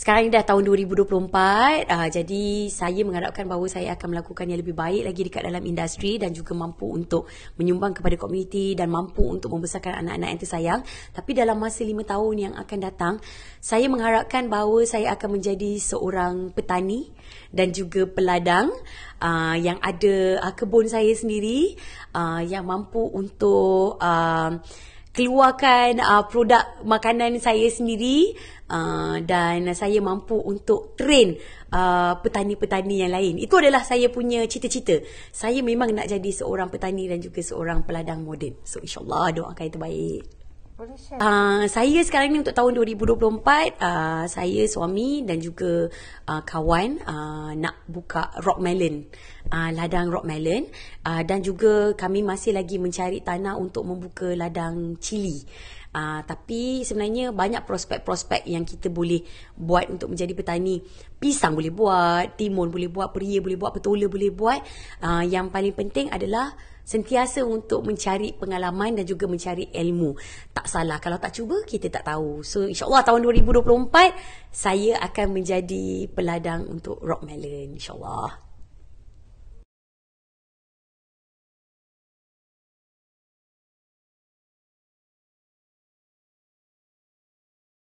sekarang ini dah tahun 2024 uh, ah, jadi saya mengharapkan bahawa saya akan melakukan yang lebih baik lagi dekat dalam industri dan juga mampu untuk menyumbang kepada komuniti dan mampu untuk membesarkan anak-anak yang tersayang tapi dalam masa lima tahun yang akan datang saya mengharapkan bahawa saya akan menjadi seorang petani dan juga peladang uh, yang ada uh, kebun saya sendiri uh, yang mampu untuk uh, keluarkan uh, produk makanan saya sendiri uh, dan saya mampu untuk train uh, petani-petani yang lain. Itu adalah saya punya cita-cita. Saya memang nak jadi seorang petani dan juga seorang peladang moden. So insyaAllah doakan yang terbaik. Uh, saya sekarang ni untuk tahun 2024 uh, Saya, suami dan juga uh, kawan uh, Nak buka Rock Melon uh, ladang rock melon uh, dan juga kami masih lagi mencari tanah untuk membuka ladang cili. Uh, tapi sebenarnya banyak prospek-prospek yang kita boleh buat untuk menjadi petani. Pisang boleh buat, timun boleh buat, peria boleh buat, petola boleh buat. Uh, yang paling penting adalah sentiasa untuk mencari pengalaman dan juga mencari ilmu. Tak salah kalau tak cuba kita tak tahu. So insya-Allah tahun 2024 saya akan menjadi peladang untuk rock melon insya-Allah.